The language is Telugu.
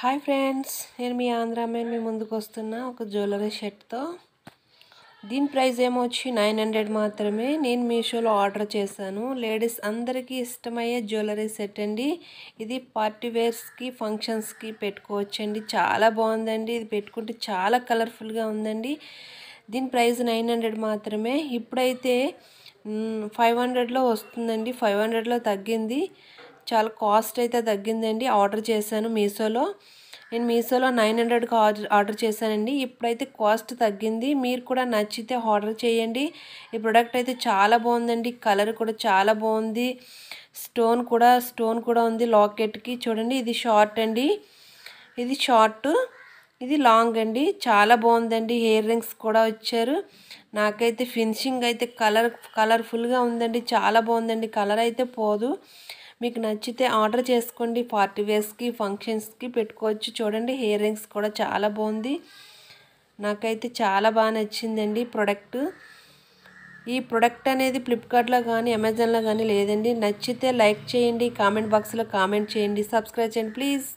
హాయ్ ఫ్రెండ్స్ నేను మీ ఆంధ్ర అమ్మాయి మీ ముందుకు వస్తున్న ఒక జ్యువెలరీ షర్ట్తో దీని ప్రైస్ ఏమో వచ్చి నైన్ హండ్రెడ్ మాత్రమే నేను మీషోలో ఆర్డర్ చేశాను లేడీస్ అందరికీ ఇష్టమయ్యే జ్యువెలరీ సెట్ అండి ఇది పార్టీ వేర్స్కి ఫంక్షన్స్కి పెట్టుకోవచ్చండి చాలా బాగుందండి ఇది పెట్టుకుంటే చాలా కలర్ఫుల్గా ఉందండి దీని ప్రైస్ నైన్ హండ్రెడ్ మాత్రమే ఇప్పుడైతే ఫైవ్ హండ్రెడ్లో వస్తుందండి ఫైవ్ హండ్రెడ్లో తగ్గింది చాలా కాస్ట్ అయితే తగ్గిందండి ఆర్డర్ చేశాను మీషోలో నేను మీషోలో నైన్ హండ్రెడ్కి ఆర్డర్ ఆర్డర్ చేశానండి ఇప్పుడైతే కాస్ట్ తగ్గింది మీరు కూడా నచ్చితే ఆర్డర్ చేయండి ఈ ప్రోడక్ట్ అయితే చాలా బాగుందండి కలర్ కూడా చాలా బాగుంది స్టోన్ కూడా స్టోన్ కూడా ఉంది లాకెట్కి చూడండి ఇది షార్ట్ అండి ఇది షార్ట్ ఇది లాంగ్ అండి చాలా బాగుందండి హెయిర్ రింగ్స్ కూడా వచ్చారు నాకైతే ఫినిషింగ్ అయితే కలర్ కలర్ఫుల్గా ఉందండి చాలా బాగుందండి కలర్ అయితే పోదు మీకు నచ్చితే ఆర్డర్ చేసుకోండి పార్టీ వేర్స్కి ఫంక్షన్స్కి పెట్టుకోవచ్చు చూడండి హెయిర్ రింగ్స్ కూడా చాలా బాగుంది నాకైతే చాలా బాగా నచ్చిందండి ప్రోడక్ట్ ఈ ప్రోడక్ట్ అనేది ఫ్లిప్కార్ట్లో కానీ అమెజాన్లో కానీ లేదండి నచ్చితే లైక్ చేయండి కామెంట్ బాక్స్లో కామెంట్ చేయండి సబ్స్క్రైబ్ చేయండి ప్లీజ్